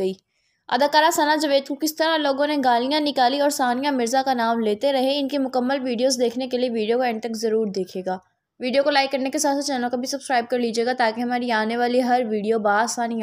गई अदाकारा सना जावेद को किस तरह लोगों ने गालियां निकाली और सानिया मिर्ज़ा का नाम लेते रहे इनकी मुकम्मल वीडियोस देखने के लिए वीडियो को एंड तक ज़रूर देखेगा वीडियो को लाइक करने के साथ साथ चैनल को भी सब्सक्राइब कर लीजिएगा ताकि हमारी आने वाली हर वीडियो बासानी